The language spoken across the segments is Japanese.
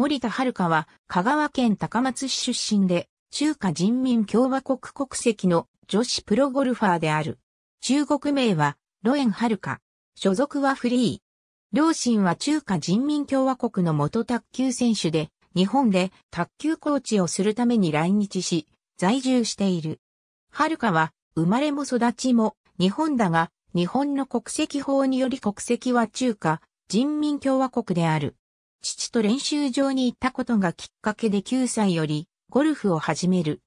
森田遥は香川県高松市出身で中華人民共和国国籍の女子プロゴルファーである。中国名はロエン遥。所属はフリー。両親は中華人民共和国の元卓球選手で、日本で卓球コーチをするために来日し、在住している。遥は生まれも育ちも日本だが、日本の国籍法により国籍は中華人民共和国である。父と練習場に行ったことがきっかけで9歳よりゴルフを始める。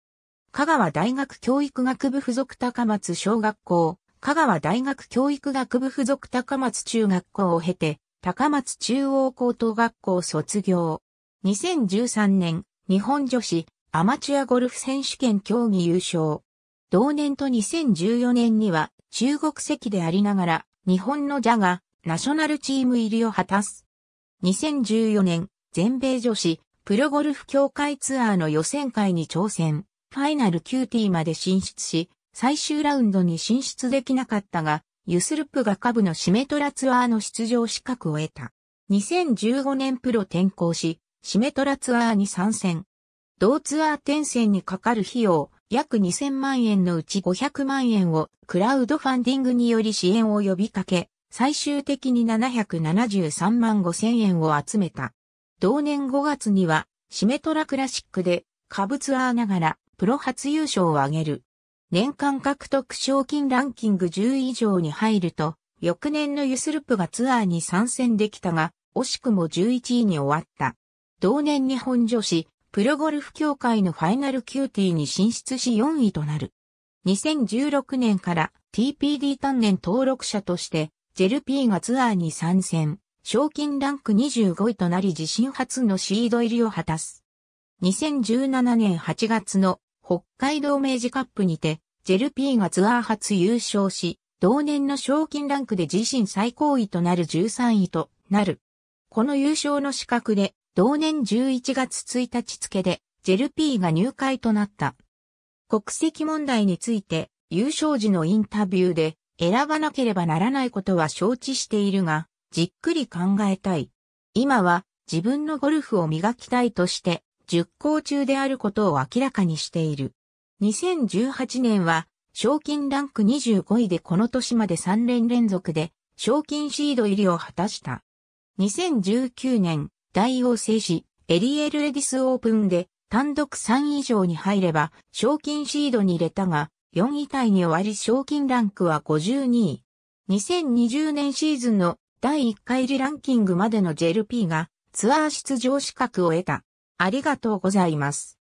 香川大学教育学部附属高松小学校、香川大学教育学部附属高松中学校を経て、高松中央高等学校卒業。2013年、日本女子アマチュアゴルフ選手権競技優勝。同年と2014年には中国籍でありながら日本のジャガナショナルチーム入りを果たす。2014年、全米女子、プロゴルフ協会ツアーの予選会に挑戦、ファイナル QT まで進出し、最終ラウンドに進出できなかったが、ユスルップが下部のシメトラツアーの出場資格を得た。2015年プロ転向し、シメトラツアーに参戦。同ツアー転戦にかかる費用、約2000万円のうち500万円をクラウドファンディングにより支援を呼びかけ、最終的に773万5千円を集めた。同年5月には、シメトラクラシックで、下部ツアーながら、プロ初優勝を挙げる。年間獲得賞金ランキング10位以上に入ると、翌年のユスルプがツアーに参戦できたが、惜しくも11位に終わった。同年日本女子、プロゴルフ協会のファイナル QT に進出し4位となる。2016年から TPD 単年登録者としてジェルピーがツアーに参戦、賞金ランク25位となり自身初のシード入りを果たす。2017年8月の北海道明治カップにて、ジェルピーがツアー初優勝し、同年の賞金ランクで自身最高位となる13位となる。この優勝の資格で、同年11月1日付で、ジェルピーが入会となった。国籍問題について、優勝時のインタビューで、選ばなければならないことは承知しているが、じっくり考えたい。今は自分のゴルフを磨きたいとして、熟考中であることを明らかにしている。2018年は、賞金ランク25位でこの年まで3連連続で、賞金シード入りを果たした。2019年、大王制し、エリエルレディスオープンで単独3位以上に入れば、賞金シードに入れたが、4位タイに終わり賞金ランクは52位。2020年シーズンの第1回リランキングまでの JLP がツアー出場資格を得た。ありがとうございます。